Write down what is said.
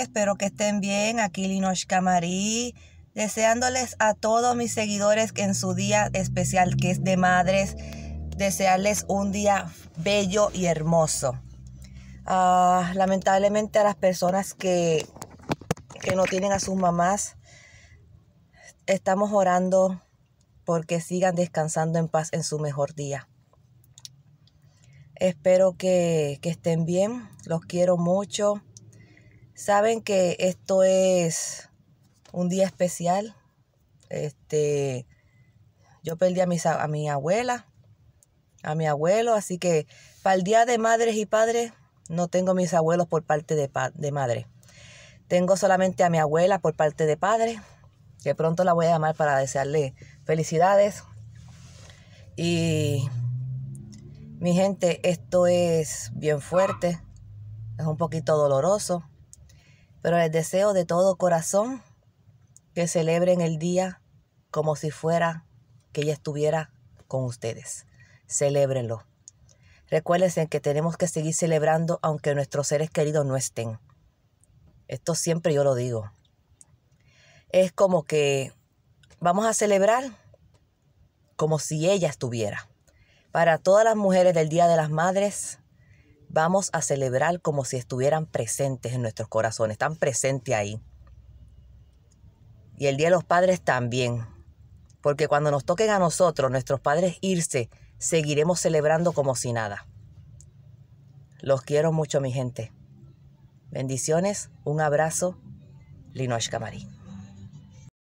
espero pues, que estén bien. Aquí Linosh deseándoles a todos mis seguidores que en su día especial que es de madres, desearles un día bello y hermoso. Ah, lamentablemente a las personas que, que no tienen a sus mamás, estamos orando porque sigan descansando en paz en su mejor día. Espero que, que, estén bien. Los quiero mucho. Saben que esto es un día especial. Este, yo perdí a, a mi abuela, a mi abuelo, así que para el día de madres y padres no tengo mis abuelos por parte de, de madre. Tengo solamente a mi abuela por parte de padre, que pronto la voy a llamar para desearle felicidades. Y mi gente, esto es bien fuerte, es un poquito doloroso. Pero les deseo de todo corazón que celebren el día como si fuera que ella estuviera con ustedes. Celébrenlo. Recuérdense que tenemos que seguir celebrando aunque nuestros seres queridos no estén. Esto siempre yo lo digo. Es como que vamos a celebrar como si ella estuviera. Para todas las mujeres del Día de las Madres, vamos a celebrar como si estuvieran presentes en nuestros corazones, están presentes ahí. Y el Día de los Padres también, porque cuando nos toquen a nosotros, nuestros padres irse, seguiremos celebrando como si nada. Los quiero mucho, mi gente. Bendiciones, un abrazo, Lino Escamari.